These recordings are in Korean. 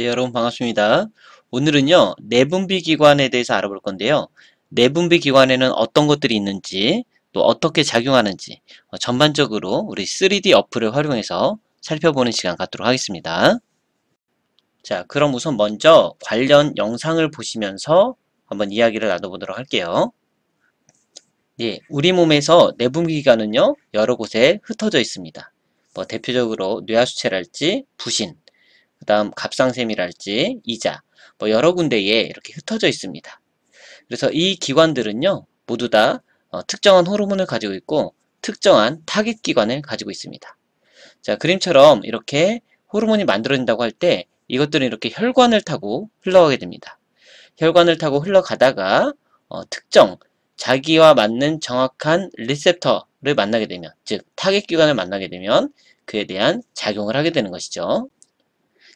네, 여러분 반갑습니다. 오늘은요, 내분비 기관에 대해서 알아볼 건데요. 내분비 기관에는 어떤 것들이 있는지, 또 어떻게 작용하는지 어, 전반적으로 우리 3D 어플을 활용해서 살펴보는 시간 갖도록 하겠습니다. 자, 그럼 우선 먼저 관련 영상을 보시면서 한번 이야기를 나눠보도록 할게요. 예, 우리 몸에서 내분비기관은요, 여러 곳에 흩어져 있습니다. 뭐 대표적으로 뇌하수체랄지, 부신, 그 다음 갑상샘이랄지 이자 뭐 여러 군데에 이렇게 흩어져 있습니다. 그래서 이 기관들은요 모두 다 어, 특정한 호르몬을 가지고 있고 특정한 타깃 기관을 가지고 있습니다. 자 그림처럼 이렇게 호르몬이 만들어진다고 할 때 이것들은 이렇게 혈관을 타고 흘러가게 됩니다. 혈관을 타고 흘러가다가 어, 특정 자기와 맞는 정확한 리셉터를 만나게 되면 즉 타깃 기관을 만나게 되면 그에 대한 작용을 하게 되는 것이죠.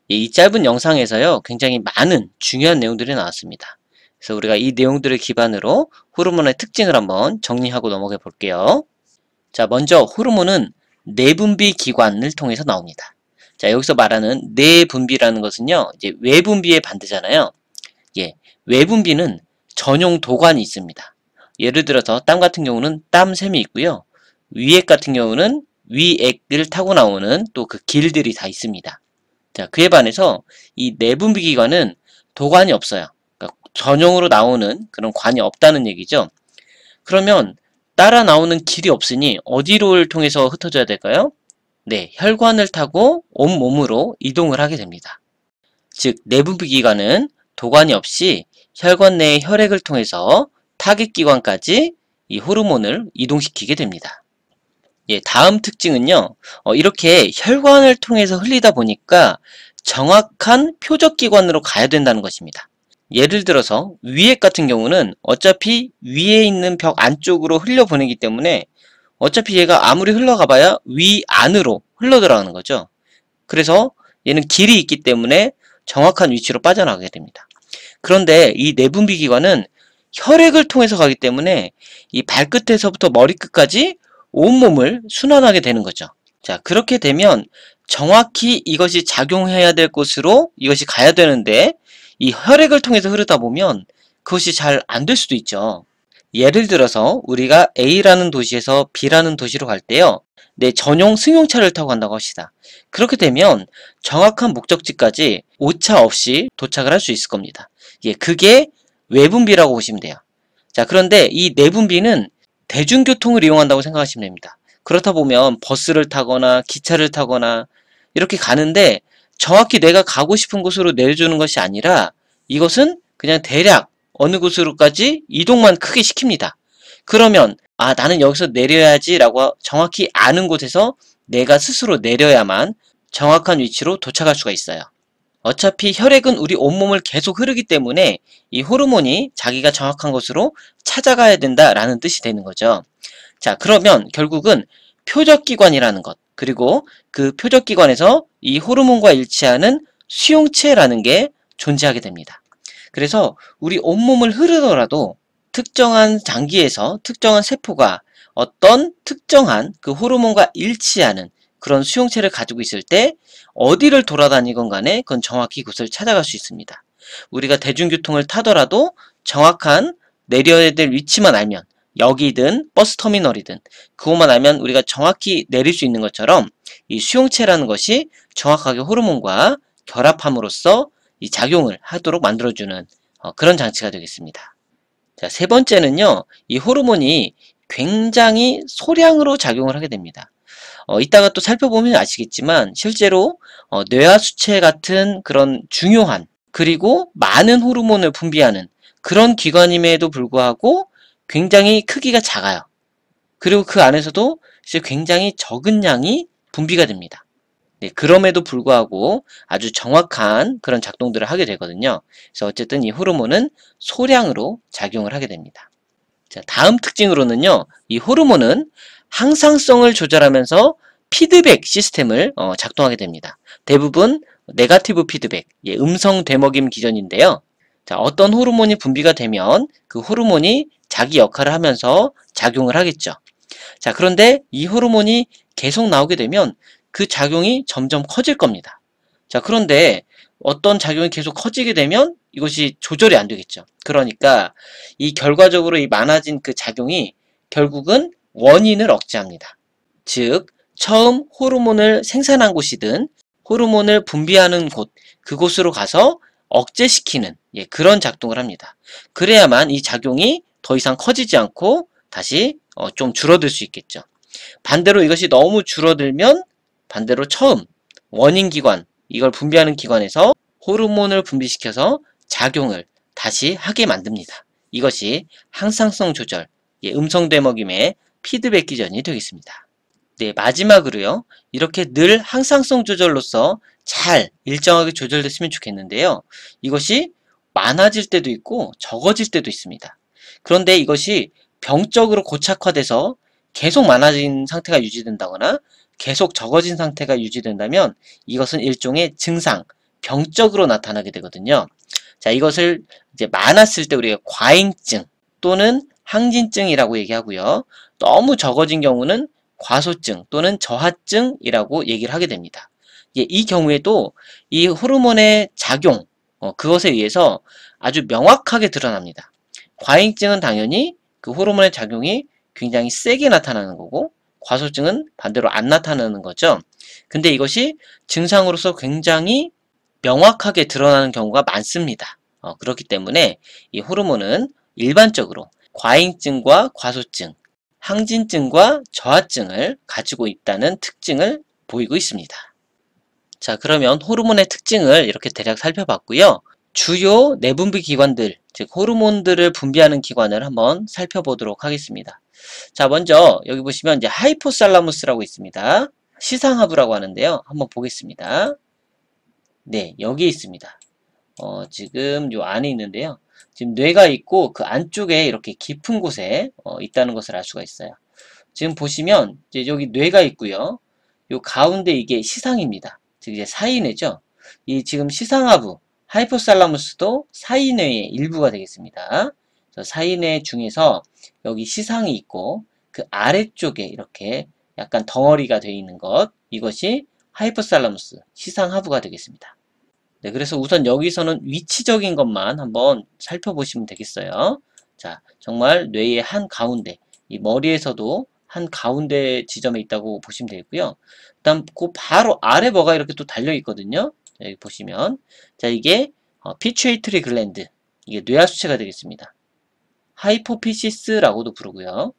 이 짧은 영상에서요 굉장히 많은 중요한 내용들이 나왔습니다. 그래서 우리가 이 내용들을 기반으로 호르몬의 특징을 한번 정리하고 넘어가 볼게요. 자 먼저 호르몬은 내분비 기관을 통해서 나옵니다. 자 여기서 말하는 내분비라는 것은요 이제 외분비의 반대잖아요. 예, 외분비는 전용 도관이 있습니다. 예를 들어서 땀 같은 경우는 땀샘이 있고요. 위액 같은 경우는 위액을 타고 나오는 또 그 길들이 다 있습니다. 자, 그에 반해서 이 내분비기관은 도관이 없어요. 그러니까 전용으로 나오는 그런 관이 없다는 얘기죠. 그러면 따라 나오는 길이 없으니 어디를 로 통해서 흩어져야 될까요? 네, 혈관을 타고 온몸으로 이동을 하게 됩니다. 즉, 내분비기관은 도관이 없이 혈관 내의 혈액을 통해서 타깃기관까지 이 호르몬을 이동시키게 됩니다. 예, 다음 특징은요. 어, 이렇게 혈관을 통해서 흘리다 보니까 정확한 표적기관으로 가야 된다는 것입니다. 예를 들어서 위액 같은 경우는 어차피 위에 있는 벽 안쪽으로 흘려보내기 때문에 어차피 얘가 아무리 흘러가봐야 위 안으로 흘러들어가는 거죠. 그래서 얘는 길이 있기 때문에 정확한 위치로 빠져나가게 됩니다. 그런데 이 내분비 기관은 혈액을 통해서 가기 때문에 이 발끝에서부터 머리끝까지 온몸을 순환하게 되는 거죠. 자 그렇게 되면 정확히 이것이 작용해야 될 곳으로 이것이 가야 되는데 이 혈액을 통해서 흐르다 보면 그것이 잘 안 될 수도 있죠. 예를 들어서 우리가 A라는 도시에서 B라는 도시로 갈 때요. 내 전용 승용차를 타고 간다고 합시다. 그렇게 되면 정확한 목적지까지 오차 없이 도착을 할 수 있을 겁니다. 예, 그게 외분비라고 보시면 돼요. 자, 그런데 이 내분비는 대중교통을 이용한다고 생각하시면 됩니다. 그렇다 보면 버스를 타거나 기차를 타거나 이렇게 가는데 정확히 내가 가고 싶은 곳으로 내려주는 것이 아니라 이것은 그냥 대략 어느 곳으로까지 이동만 크게 시킵니다. 그러면 아 나는 여기서 내려야지 라고 정확히 아는 곳에서 내가 스스로 내려야만 정확한 위치로 도착할 수가 있어요. 어차피 혈액은 우리 온몸을 계속 흐르기 때문에 이 호르몬이 자기가 정확한 곳으로 찾아가야 된다라는 뜻이 되는 거죠. 자, 그러면 결국은 표적기관이라는 것, 그리고 그 표적기관에서 이 호르몬과 일치하는 수용체라는 게 존재하게 됩니다. 그래서 우리 온몸을 흐르더라도 특정한 장기에서 특정한 세포가 어떤 특정한 그 호르몬과 일치하는 그런 수용체를 가지고 있을 때 어디를 돌아다니건 간에 그건 정확히 그 곳을 찾아갈 수 있습니다. 우리가 대중교통을 타더라도 정확한 내려야 될 위치만 알면 여기든 버스터미널이든 그것만 알면 우리가 정확히 내릴 수 있는 것처럼 이 수용체라는 것이 정확하게 호르몬과 결합함으로써 이 작용을 하도록 만들어주는 어, 그런 장치가 되겠습니다. 자, 세 번째는요, 이 호르몬이 굉장히 소량으로 작용을 하게 됩니다. 어, 이따가 또 살펴보면 아시겠지만 실제로 어, 뇌하수체 같은 그런 중요한 그리고 많은 호르몬을 분비하는 그런 기관임에도 불구하고 굉장히 크기가 작아요. 그리고 그 안에서도 굉장히 적은 양이 분비가 됩니다. 네, 그럼에도 불구하고 아주 정확한 그런 작동들을 하게 되거든요. 그래서 어쨌든 이 호르몬은 소량으로 작용을 하게 됩니다. 자, 다음 특징으로는요. 이 호르몬은 항상성을 조절하면서 피드백 시스템을 어, 작동하게 됩니다. 대부분 네가티브 피드백, 예, 음성 되먹임 기전인데요. 자, 어떤 호르몬이 분비가 되면 그 호르몬이 자기 역할을 하면서 작용을 하겠죠. 자, 그런데 이 호르몬이 계속 나오게 되면 그 작용이 점점 커질 겁니다. 자, 그런데 어떤 작용이 계속 커지게 되면 이것이 조절이 안 되겠죠. 그러니까 이 결과적으로 이 많아진 그 작용이 결국은 원인을 억제합니다. 즉, 처음 호르몬을 생산한 곳이든 호르몬을 분비하는 곳, 그곳으로 가서 억제시키는 예, 그런 작동을 합니다. 그래야만 이 작용이 더 이상 커지지 않고 다시 어, 좀 줄어들 수 있겠죠. 반대로 이것이 너무 줄어들면 반대로 처음 원인 기관 이걸 분비하는 기관에서 호르몬을 분비시켜서 작용을 다시 하게 만듭니다. 이것이 항상성 조절, 음성 되먹임의 피드백 기전이 되겠습니다. 네, 마지막으로요. 이렇게 늘 항상성 조절로서 잘 일정하게 조절됐으면 좋겠는데요. 이것이 많아질 때도 있고 적어질 때도 있습니다. 그런데 이것이 병적으로 고착화돼서 계속 많아진 상태가 유지된다거나 계속 적어진 상태가 유지된다면 이것은 일종의 증상, 병적으로 나타나게 되거든요. 자, 이것을 이제 많았을 때 우리가 과잉증 또는 항진증이라고 얘기하고요. 너무 적어진 경우는 과소증 또는 저하증이라고 얘기를 하게 됩니다. 예, 이 경우에도 이 호르몬의 작용, 어, 그것에 의해서 아주 명확하게 드러납니다. 과잉증은 당연히 그 호르몬의 작용이 굉장히 세게 나타나는 거고 과소증은 반대로 안 나타나는 거죠. 근데 이것이 증상으로서 굉장히 명확하게 드러나는 경우가 많습니다. 어, 그렇기 때문에 이 호르몬은 일반적으로 과잉증과 과소증, 항진증과 저하증을 가지고 있다는 특징을 보이고 있습니다. 자 그러면 호르몬의 특징을 이렇게 대략 살펴봤고요. 주요 내분비 기관들, 즉 호르몬들을 분비하는 기관을 한번 살펴보도록 하겠습니다. 자, 먼저 여기 보시면 이제 하이포살라무스라고 있습니다. 시상하부라고 하는데요. 한번 보겠습니다. 네, 여기 있습니다. 어, 지금 요 안에 있는데요. 지금 뇌가 있고 그 안쪽에 이렇게 깊은 곳에 어, 있다는 것을 알 수가 있어요. 지금 보시면 이제 여기 뇌가 있고요. 요 가운데 이게 시상입니다. 즉 이제 사인회죠. 이 지금 시상하부 하이포살라무스도 사인회의 일부가 되겠습니다. 사인뇌 중에서 여기 시상이 있고 그 아래쪽에 이렇게 약간 덩어리가 되어 있는 것 이것이 하이포살라무스 시상하부가 되겠습니다. 네, 그래서 우선 여기서는 위치적인 것만 한번 살펴보시면 되겠어요. 자, 정말 뇌의 한 가운데, 이 머리에서도 한 가운데 지점에 있다고 보시면 되고요. 겠 그다음 그 바로 아래 뭐가 이렇게 또 달려 있거든요. 여기 보시면 자 이게 어, 피츄에이트리 글랜드 이게 뇌하수체가 되겠습니다. 하이포피시스라고도 부르고요.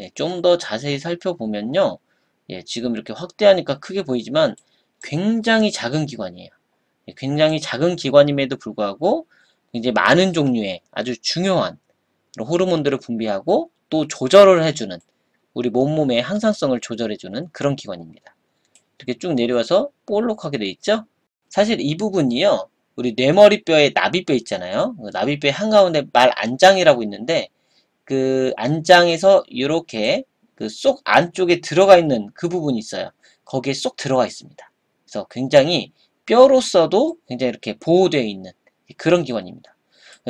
예, 좀 더 자세히 살펴보면요. 예, 지금 이렇게 확대하니까 크게 보이지만 굉장히 작은 기관이에요. 예, 굉장히 작은 기관임에도 불구하고 굉장히 많은 종류의 아주 중요한 호르몬들을 분비하고 또 조절을 해주는 우리 몸몸의 항상성을 조절해주는 그런 기관입니다. 이렇게 쭉 내려와서 볼록하게 되어 있죠? 사실 이 부분이요. 우리 뇌머리뼈의 나비뼈 있잖아요. 그 나비뼈 한가운데 말 안장이라고 있는데 그 안장에서 이렇게 그쏙 안쪽에 들어가 있는 그 부분이 있어요. 거기에 쏙 들어가 있습니다. 그래서 굉장히 뼈로서도 굉장히 이렇게 보호되어 있는 그런 기관입니다.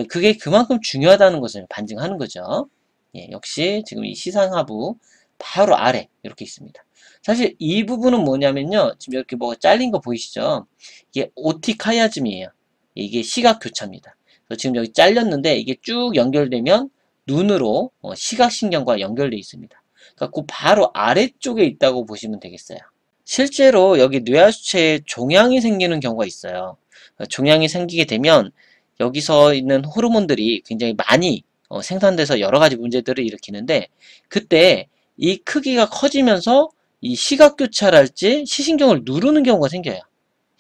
그게 그만큼 중요하다는 것을 반증하는 거죠. 예, 역시 지금 이 시상하부 바로 아래 이렇게 있습니다. 사실 이 부분은 뭐냐면요. 지금 이렇게 뭐가 잘린 거 보이시죠? 이게 오티카야즘이에요. 이게 시각 교차입니다. 지금 여기 잘렸는데 이게 쭉 연결되면 눈으로 어, 시각신경과 연결되어 있습니다. 그러니까 그 바로 아래쪽에 있다고 보시면 되겠어요. 실제로 여기 뇌하수체에 종양이 생기는 경우가 있어요. 그러니까 종양이 생기게 되면 여기서 있는 호르몬들이 굉장히 많이 어, 생산돼서 여러 가지 문제들을 일으키는데 그때 이 크기가 커지면서 이 시각교차랄지 시신경을 누르는 경우가 생겨요.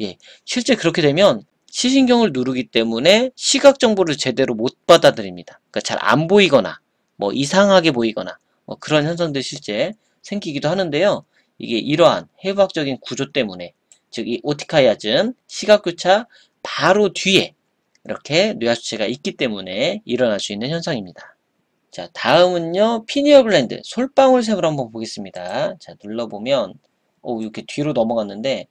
예, 실제 그렇게 되면 시신경을 누르기 때문에 시각 정보를 제대로 못 받아들입니다. 그러니까 잘 안 보이거나 뭐 이상하게 보이거나 뭐 그런 현상들이 실제 생기기도 하는데요. 이게 이러한 해부학적인 구조 때문에 즉 이 오티카이아즘 시각교차 바로 뒤에 이렇게 뇌하수체가 있기 때문에 일어날 수 있는 현상입니다. 자, 다음은요. 피니어 글랜드, 솔방울샘을 한번 보겠습니다. 자, 눌러보면 오, 이렇게 뒤로 넘어갔는데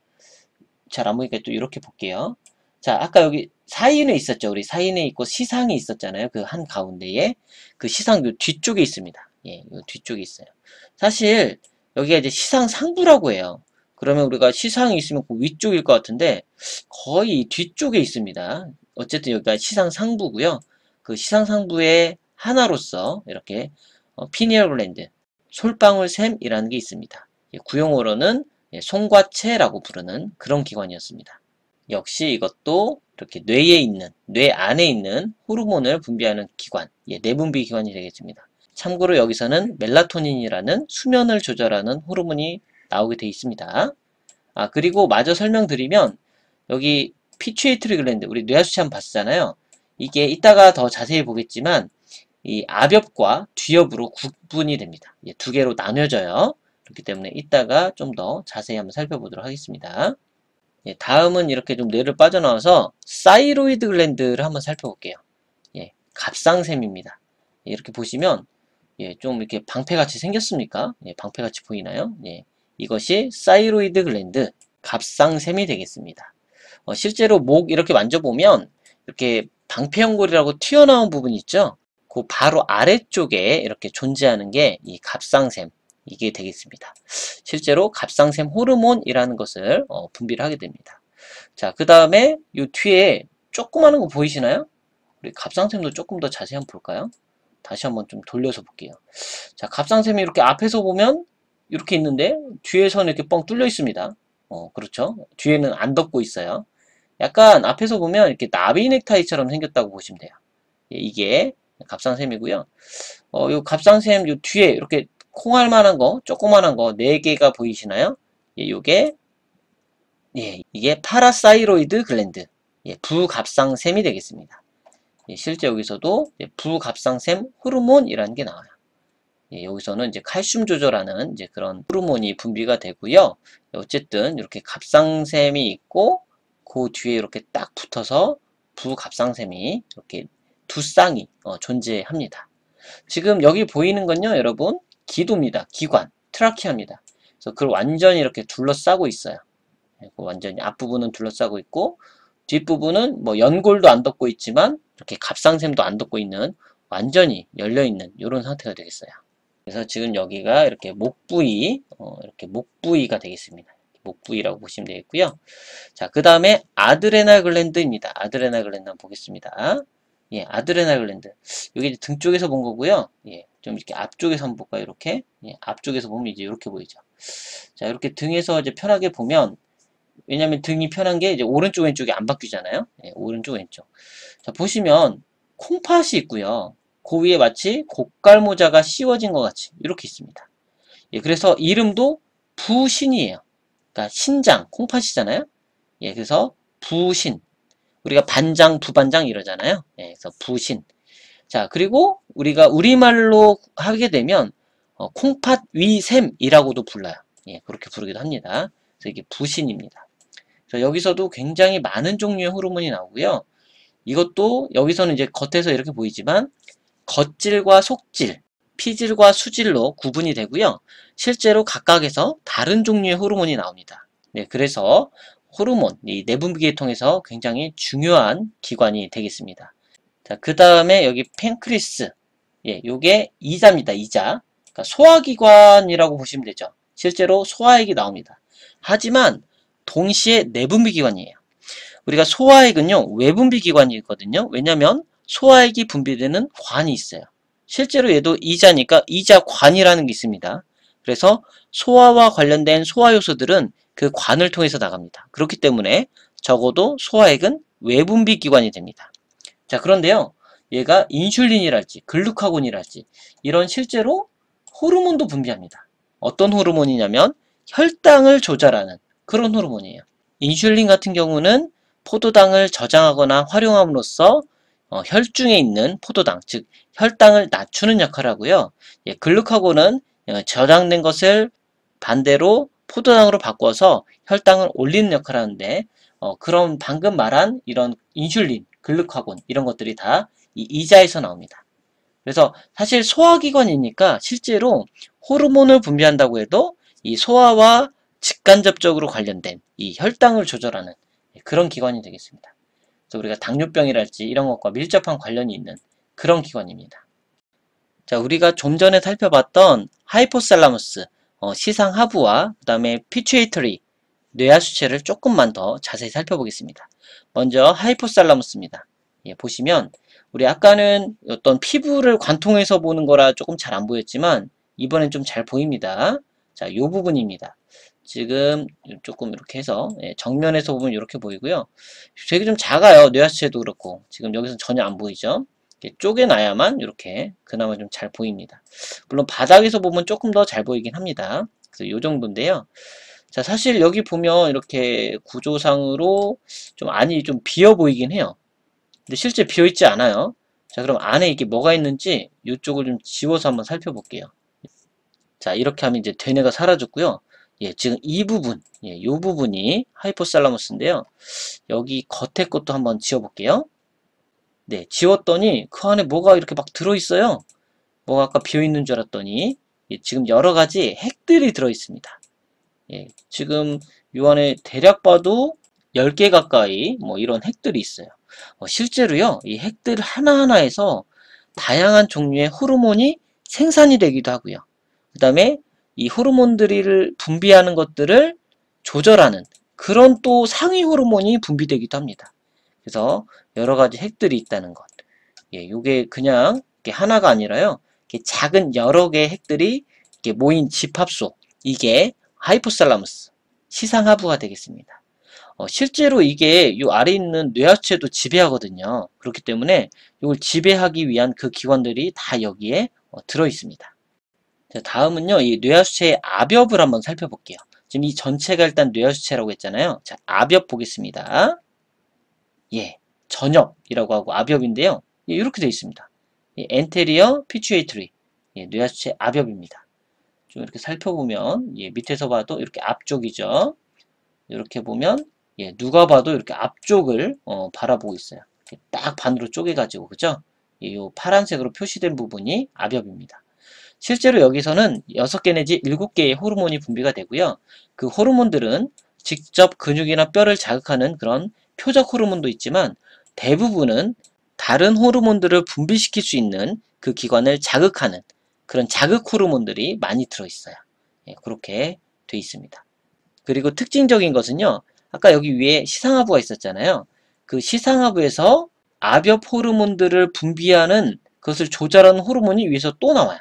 잘 안 보니까 또 이렇게 볼게요. 자, 아까 여기 사인에 있었죠. 우리 사인에 있고 시상이 있었잖아요. 그 한 가운데에 그 시상 요 뒤쪽에 있습니다. 예, 요 뒤쪽에 있어요. 사실 여기가 이제 시상 상부라고 해요. 그러면 우리가 시상이 있으면 그 위쪽일 것 같은데 거의 뒤쪽에 있습니다. 어쨌든 여기가 시상 상부고요. 그 시상 상부에 하나로서 이렇게 어, 피니얼 글랜드, 솔방울샘이라는 게 있습니다. 구용어로는 예, 송과체라고 부르는 그런 기관이었습니다. 역시 이것도 이렇게 뇌에 있는, 뇌 안에 있는 호르몬을 분비하는 기관, 예, 내분비 기관이 되겠습니다. 참고로 여기서는 멜라토닌이라는 수면을 조절하는 호르몬이 나오게 되어 있습니다. 아, 그리고 마저 설명드리면 여기 피추에이트리 글랜드, 우리 뇌하수체 한번 봤잖아요. 이게 이따가 더 자세히 보겠지만 이 아엽과 뒤엽으로 구분이 됩니다. 예, 두 개로 나뉘어져요. 그렇기 때문에 이따가 좀 더 자세히 한번 살펴보도록 하겠습니다. 예, 다음은 이렇게 좀 뇌를 빠져나와서 사이로이드 글랜드를 한번 살펴볼게요. 예, 갑상샘입니다. 예, 이렇게 보시면 예, 좀 이렇게 방패같이 생겼습니까? 예, 방패같이 보이나요? 예, 이것이 사이로이드 글랜드 갑상샘이 되겠습니다. 어, 실제로 목 이렇게 만져보면 이렇게 방패연골이라고 튀어나온 부분이 있죠? 그 바로 아래쪽에 이렇게 존재하는 게 이 갑상샘 이게 되겠습니다. 실제로 갑상샘 호르몬이라는 것을 어, 분비를 하게 됩니다. 자, 그 다음에 이 뒤에 조그마한 거 보이시나요? 우리 갑상샘도 조금 더 자세히 한번 볼까요? 다시 한번 좀 돌려서 볼게요. 자, 갑상샘이 이렇게 앞에서 보면 이렇게 있는데 뒤에서는 이렇게 뻥 뚫려 있습니다. 어, 그렇죠? 뒤에는 안 덮고 있어요. 약간 앞에서 보면 이렇게 나비 넥타이처럼 생겼다고 보시면 돼요. 예, 이게 갑상샘이고요. 어, 요 갑상샘 요 뒤에 이렇게 콩할만한 거, 조그만한 거 4개가 보이시나요? 예, 요게 예, 이게 파라사이로이드 글랜드. 예, 부갑상샘이 되겠습니다. 예, 실제 여기서도 예, 부갑상샘 호르몬이라는 게 나와요. 예, 여기서는 이제 칼슘 조절하는 이제 그런 호르몬이 분비가 되고요. 어쨌든 이렇게 갑상샘이 있고 그 뒤에 이렇게 딱 붙어서 부갑상샘이 이렇게 두 쌍이 어, 존재합니다. 지금 여기 보이는 건요, 여러분 기도입니다. 기관, 트라키아입니다. 그래서 그걸 완전히 이렇게 둘러싸고 있어요. 예, 완전히 앞부분은 둘러싸고 있고 뒷부분은 뭐 연골도 안 덮고 있지만 이렇게 갑상샘도 안 덮고 있는 완전히 열려있는 이런 상태가 되겠어요. 그래서 지금 여기가 이렇게 목 부위, 어, 이렇게 목 부위가 되겠습니다. 목 부위라고 보시면 되겠고요. 자, 그 다음에 아드레날 글랜드입니다. 아드레날 글랜드 한번 보겠습니다. 예, 아드레날글랜드. 여기 등 쪽에서 본 거고요. 예, 좀 이렇게 앞쪽에서 한번 볼까요? 이렇게. 예, 앞쪽에서 보면 이제 이렇게 보이죠. 자, 이렇게 등에서 이제 편하게 보면 왜냐면 등이 편한 게 이제 오른쪽 왼쪽이 안 바뀌잖아요. 예, 오른쪽 왼쪽. 자, 보시면 콩팥이 있고요. 그 위에 마치 고깔 모자가 씌워진 것 같이 이렇게 있습니다. 예, 그래서 이름도 부신이에요. 그러니까 신장, 콩팥이잖아요. 예, 그래서 부신. 우리가 반장, 부반장 이러잖아요. 예, 그래서 부신. 자, 그리고 우리가 우리말로 하게 되면 어, 콩팥 위샘이라고도 불러요. 예, 그렇게 부르기도 합니다. 그래서 이게 부신입니다. 그래서 여기서도 굉장히 많은 종류의 호르몬이 나오고요. 이것도 여기서는 이제 겉에서 이렇게 보이지만 겉질과 속질, 피질과 수질로 구분이 되고요. 실제로 각각에서 다른 종류의 호르몬이 나옵니다. 네, 그래서 호르몬, 이 내분비계 통해서 굉장히 중요한 기관이 되겠습니다. 자, 그 다음에 여기 팬크리스. 예, 요게 이자입니다, 이자. 그러니까 소화기관이라고 보시면 되죠. 실제로 소화액이 나옵니다. 하지만 동시에 내분비 기관이에요. 우리가 소화액은요, 외분비 기관이거든요. 왜냐면 소화액이 분비되는 관이 있어요. 실제로 얘도 이자니까 이자관이라는 게 있습니다. 그래서 소화와 관련된 소화 요소들은 그 관을 통해서 나갑니다. 그렇기 때문에 적어도 소화액은 외분비 기관이 됩니다. 자 그런데요. 얘가 인슐린이랄지 글루카곤이랄지 이런 실제로 호르몬도 분비합니다. 어떤 호르몬이냐면 혈당을 조절하는 그런 호르몬이에요. 인슐린 같은 경우는 포도당을 저장하거나 활용함으로써 어, 혈중에 있는 포도당, 즉 혈당을 낮추는 역할을 하고요. 예, 글루카곤은 어, 저장된 것을 반대로 포도당으로 바꿔서 혈당을 올리는 역할을 하는데 어, 그럼 방금 말한 이런 인슐린, 글루카곤 이런 것들이 다 이 이자에서 나옵니다. 그래서 사실 소화기관이니까 실제로 호르몬을 분비한다고 해도 이 소화와 직간접적으로 관련된 이 혈당을 조절하는 그런 기관이 되겠습니다. 그래서 우리가 당뇨병이랄지 이런 것과 밀접한 관련이 있는 그런 기관입니다. 자, 우리가 좀 전에 살펴봤던 하이포살라무스, 어, 시상 하부와 그 다음에 피추에이터리 뇌하수체를 조금만 더 자세히 살펴보겠습니다. 먼저 하이포살라무스입니다. 예, 보시면 우리 아까는 어떤 피부를 관통해서 보는 거라 조금 잘 안 보였지만 이번엔 좀 잘 보입니다. 자, 요 부분입니다. 지금 조금 이렇게 해서 예, 정면에서 보면 이렇게 보이고요. 되게 좀 작아요. 뇌하수체도 그렇고 지금 여기서 전혀 안 보이죠. 쪼개놔야만 이렇게 그나마 좀 잘 보입니다. 물론 바닥에서 보면 조금 더 잘 보이긴 합니다. 그래서 요 정도인데요. 자, 사실 여기 보면 이렇게 구조상으로 좀 안이 좀 비어 보이긴 해요. 근데 실제 비어 있지 않아요. 자, 그럼 안에 이게 뭐가 있는지 이쪽을 좀 지워서 한번 살펴볼게요. 자, 이렇게 하면 이제 되뇌가 사라졌고요. 예, 지금 이 부분, 예, 요 부분이 하이포살라무스인데요. 여기 겉에 것도 한번 지워볼게요. 네, 지웠더니 그 안에 뭐가 이렇게 막 들어있어요. 뭐가 아까 비어있는 줄 알았더니 예, 지금 여러가지 핵들이 들어있습니다. 예, 지금 요 안에 대략 봐도 10개 가까이 뭐 이런 핵들이 있어요. 어, 실제로요, 이 핵들 하나하나에서 다양한 종류의 호르몬이 생산이 되기도 하고요. 그 다음에 이 호르몬들을 분비하는 것들을 조절하는 그런 또 상위 호르몬이 분비되기도 합니다. 그래서 여러 가지 핵들이 있다는 것. 예, 요게 그냥 하나가 아니라요. 작은 여러 개의 핵들이 모인 집합소. 이게 하이포살라무스 시상하부가 되겠습니다. 어, 실제로 이게 요 아래 있는 뇌하체도 지배하거든요. 그렇기 때문에 이걸 지배하기 위한 그 기관들이 다 여기에 어, 들어 있습니다. 자, 다음은요. 이 뇌하수체의 압엽을 한번 살펴볼게요. 지금 이 전체가 일단 뇌하수체라고 했잖아요. 자, 압엽 보겠습니다. 예. 전엽이라고 하고 압엽인데요. 예, 이렇게 되어 있습니다. 예, 엔테리어 피추에이트리 예, 뇌하수체 압엽입니다. 좀 이렇게 살펴보면 예, 밑에서 봐도 이렇게 앞쪽이죠. 이렇게 보면 예, 누가 봐도 이렇게 앞쪽을 어, 바라보고 있어요. 딱 반으로 쪼개가지고 그죠? 이 파란색으로 표시된 부분이 압엽입니다. 실제로 여기서는 6개 내지 7개의 호르몬이 분비가 되고요. 그 호르몬들은 직접 근육이나 뼈를 자극하는 그런 표적 호르몬도 있지만 대부분은 다른 호르몬들을 분비시킬 수 있는 그 기관을 자극하는 그런 자극 호르몬들이 많이 들어있어요. 예, 그렇게 돼 있습니다. 그리고 특징적인 것은요. 아까 여기 위에 시상하부가 있었잖아요. 그 시상하부에서 압엽 호르몬들을 분비하는 그것을 조절하는 호르몬이 위에서 또 나와요.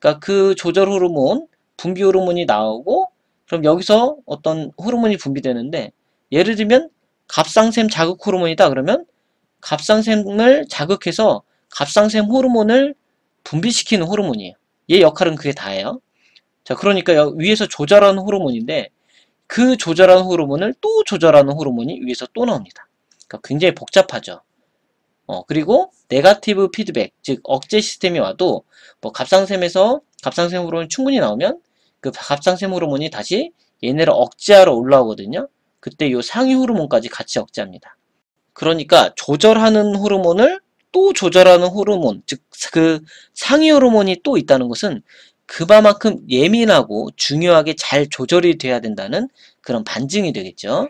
그러니까 그 조절 호르몬, 분비 호르몬이 나오고 그럼 여기서 어떤 호르몬이 분비되는데 예를 들면 갑상샘 자극 호르몬이다 그러면 갑상샘을 자극해서 갑상샘 호르몬을 분비시키는 호르몬이에요. 얘 역할은 그게 다예요. 자, 그러니까 위에서 조절하는 호르몬인데 그 조절하는 호르몬을 또 조절하는 호르몬이 위에서 또 나옵니다. 그러니까 굉장히 복잡하죠. 어, 그리고 네가티브 피드백, 즉 억제 시스템이 와도 뭐 갑상샘에서 갑상샘 호르몬 이 충분히 나오면 그 갑상샘 호르몬이 다시 얘네를 억제하러 올라오거든요. 그때 요 상위 호르몬까지 같이 억제합니다. 그러니까 조절하는 호르몬을 또 조절하는 호르몬, 즉 그 상위 호르몬이 또 있다는 것은 그만큼 예민하고 중요하게 잘 조절이 돼야 된다는 그런 반증이 되겠죠.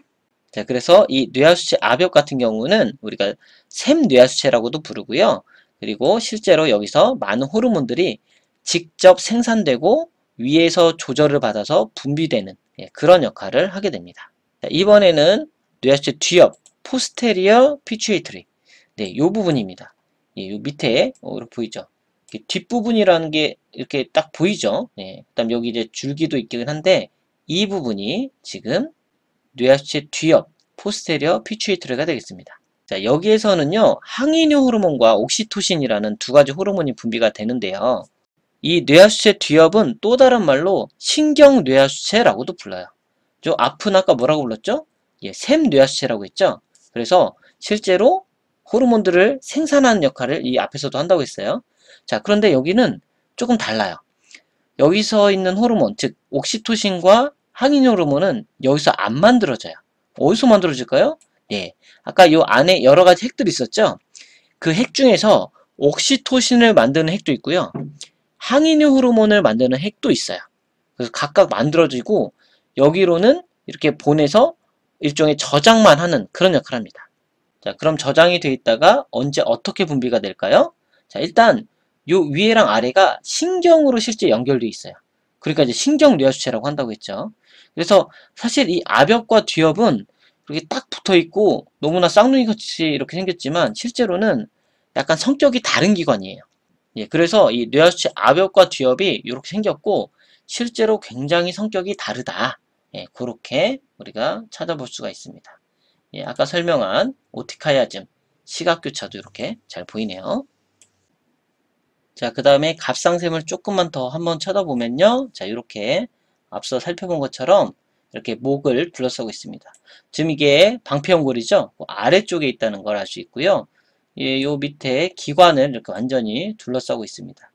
자, 그래서 이 뇌하수체 압역 같은 경우는 우리가 샘 뇌하수체라고도 부르고요. 그리고 실제로 여기서 많은 호르몬들이 직접 생산되고 위에서 조절을 받아서 분비되는 예, 그런 역할을 하게 됩니다. 자, 이번에는 뇌하수체 뒤엽, 포스테리어 피추이트리 네, 요 부분입니다. 예, 요 밑에 어, 이렇게 보이죠? 이렇게 뒷부분이라는 게 이렇게 딱 보이죠? 예, 그다음 여기 이제 줄기도 있긴 한데 이 부분이 지금 뇌하수체 뒤옆 포스테리어 피추이트리가 되겠습니다. 자, 여기에서는요. 항인효 호르몬과 옥시토신이라는 두 가지 호르몬이 분비가 되는데요. 이 뇌하수체 뒤엽은 또 다른 말로 신경 뇌하수체라고도 불러요. 저 앞은 아까 뭐라고 불렀죠? 예, 샘 뇌하수체라고 했죠? 그래서 실제로 호르몬들을 생산하는 역할을 이 앞에서도 한다고 했어요. 자, 그런데 여기는 조금 달라요. 여기서 있는 호르몬, 즉 옥시토신과 항인 호르몬은 여기서 안 만들어져요. 어디서 만들어질까요? 예. 아까 이 안에 여러 가지 핵들이 있었죠? 그 핵 중에서 옥시토신을 만드는 핵도 있고요. 항인 호르몬을 만드는 핵도 있어요. 그래서 각각 만들어지고 여기로는 이렇게 보내서 일종의 저장만 하는 그런 역할을 합니다. 자, 그럼 저장이 되어 있다가 언제 어떻게 분비가 될까요? 자, 일단 요 위에랑 아래가 신경으로 실제 연결되어 있어요. 그러니까 이제 신경 뇌하 주체라고 한다고 했죠. 그래서 사실 이 압엽과 뒤엽은 이렇게 딱 붙어 있고 너무나 쌍둥이 같이 이렇게 생겼지만 실제로는 약간 성격이 다른 기관이에요. 예, 그래서 이 뇌하 주체 압엽과 뒤엽이 이렇게 생겼고 실제로 굉장히 성격이 다르다. 예, 그렇게 우리가 찾아볼 수가 있습니다. 예, 아까 설명한 오티카야즘, 시각교차도 이렇게 잘 보이네요. 자, 그 다음에 갑상샘을 조금만 더 한번 쳐다보면요. 자, 이렇게 앞서 살펴본 것처럼 이렇게 목을 둘러싸고 있습니다. 지금 이게 방패연골이죠? 그 아래쪽에 있다는 걸 알 수 있고요. 예, 요 밑에 기관을 이렇게 완전히 둘러싸고 있습니다.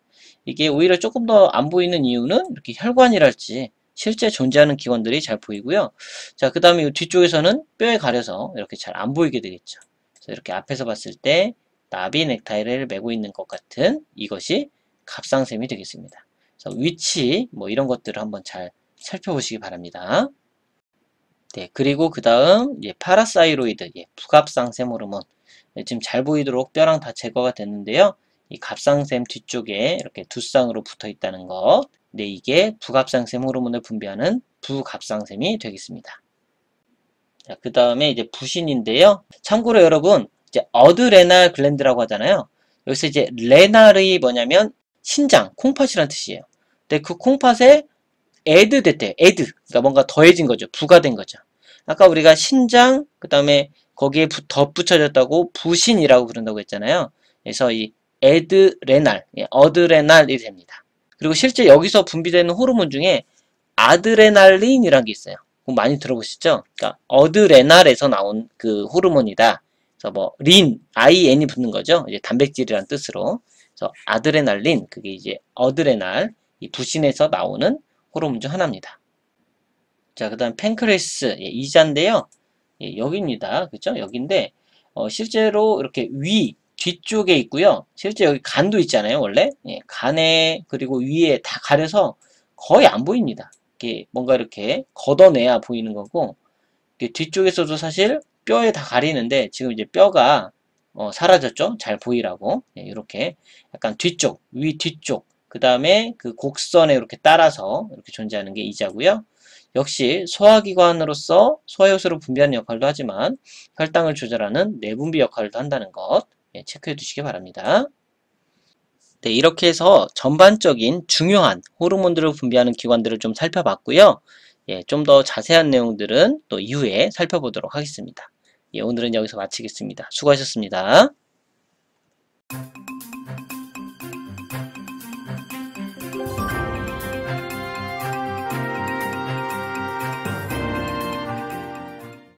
이게 오히려 조금 더 안 보이는 이유는 이렇게 혈관이랄지 실제 존재하는 기관들이 잘 보이고요. 자, 그 다음에 이 뒤쪽에서는 뼈에 가려서 이렇게 잘 안 보이게 되겠죠. 그래서 이렇게 앞에서 봤을 때 나비 넥타이를 메고 있는 것 같은 이것이 갑상샘이 되겠습니다. 그래서 위치 뭐 이런 것들을 한번 잘 살펴보시기 바랍니다. 네, 그리고 그 다음 예, 파라사이로이드, 예, 부갑상샘 호르몬 예, 지금 잘 보이도록 뼈랑 다 제거가 됐는데요. 이 갑상샘 뒤쪽에 이렇게 두 쌍으로 붙어 있다는 것근 네, 이게 부갑상샘 호르몬을 분비하는 부갑상샘이 되겠습니다. 그 다음에 이제 부신인데요. 참고로 여러분 이제 어드레날 글랜드라고 하잖아요. 여기서 이제 레날이 뭐냐면 신장, 콩팥이란 뜻이에요. 근데 그 콩팥에 에드 됐대요. 에드. 그러니까 뭔가 더해진 거죠. 부가된 거죠. 아까 우리가 신장, 그 다음에 거기에 덧붙여졌다고 부신이라고 부른다고 했잖아요. 그래서 이 에드레날, 예, 어드레날이 됩니다. 그리고 실제 여기서 분비되는 호르몬 중에 아드레날린이라는 게 있어요. 많이 들어보시죠? 그러니까 어드레날에서 나온 그 호르몬이다. 그래서 뭐 린, IN이 붙는 거죠. 이제 단백질이란 뜻으로. 그래서 아드레날린, 그게 이제 어드레날, 이 부신에서 나오는 호르몬 중 하나입니다. 자, 그 다음 팬크레스, 예, 이자인데요. 예, 여기입니다. 그죠? 여기인데, 어, 실제로 이렇게 위, 뒤쪽에 있고요. 실제 여기 간도 있잖아요. 원래 예, 간에 그리고 위에 다 가려서 거의 안 보입니다. 이게 뭔가 이렇게 걷어내야 보이는 거고 뒤쪽에서도 사실 뼈에 다 가리는데 지금 이제 뼈가 어, 사라졌죠. 잘 보이라고 예, 이렇게 약간 뒤쪽 위 뒤쪽 그 다음에 그 곡선에 이렇게 따라서 이렇게 존재하는 게 이자고요. 역시 소화기관으로서 소화효소를 분비하는 역할도 하지만 혈당을 조절하는 내분비 역할도 한다는 것 예, 체크해 두시기 바랍니다. 네, 이렇게 해서 전반적인 중요한 호르몬들을 분비하는 기관들을 좀 살펴봤고요. 예, 좀 더 자세한 내용들은 또 이후에 살펴보도록 하겠습니다. 예, 오늘은 여기서 마치겠습니다. 수고하셨습니다.